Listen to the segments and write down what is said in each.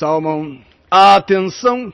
Salmão. Atenção!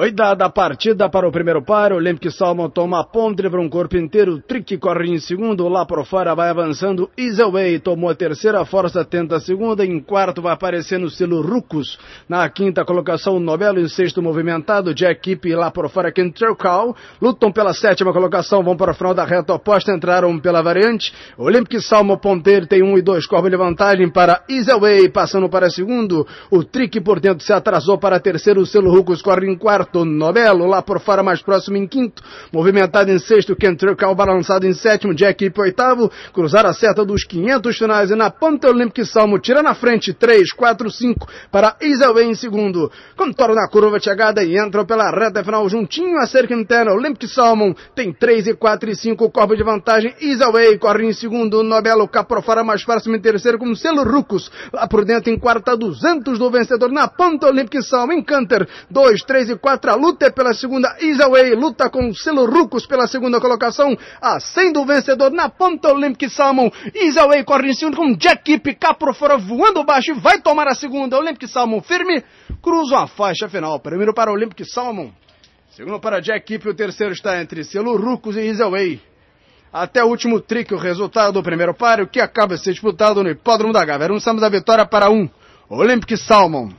Oitava a partida para o primeiro par, o Olympic Salmon toma a ponte, levou um corpo inteiro, Trick corre em segundo, lá por fora vai avançando, Isaway tomou a terceira, Força tenta a segunda, em quarto vai aparecendo o selo Rucos, na quinta colocação Novelo, em sexto movimentado, Jack Keep lá por fora, Kentrell Cow, lutam pela sétima colocação, vão para o final da reta oposta, entraram pela variante, Olympic Salmo Ponteiro tem um e dois corpos de vantagem para Isaway, passando para segundo, o Trick por dentro se atrasou para terceiro, o selo Rucos corre em quarto, quarto, Nobelo. Lá por fora, mais próximo em quinto. Movimentado em sexto, Kentucky balançado em sétimo, Jack em oitavo. Cruzar a seta dos 500 finais e na ponta Olympic Salmo tira na frente 3, 4, 5 para Iselway em segundo. Contorna a curva de chegada e entra pela reta final juntinho a cerca interna. Olympic Salmon tem 3 e 4 e 5 corpo de vantagem. Isaway corre em segundo. Nobelo cá por fora mais próximo em terceiro como selo Rucos. Lá por dentro em quarta 200 do vencedor na ponta Olympic Salmon. canter, 2, 3 e 4 4, luta pela segunda, Isaway luta com Selo Rucos pela segunda colocação, acendo ah, o vencedor na ponta Olympic Salmon, Isaway corre em segundo com Jack Capro fora voando baixo e vai tomar a segunda, Olympic Salmon firme, cruza a faixa final, primeiro para Olympic Salmon, segundo para Jack Ipe, o terceiro está entre Selo Rucos e Isaway. Até o último trick, o resultado do primeiro páreo que acaba de ser disputado no Hipódromo da Gávea. Anunciamos a vitória para um. Olympic Salmon.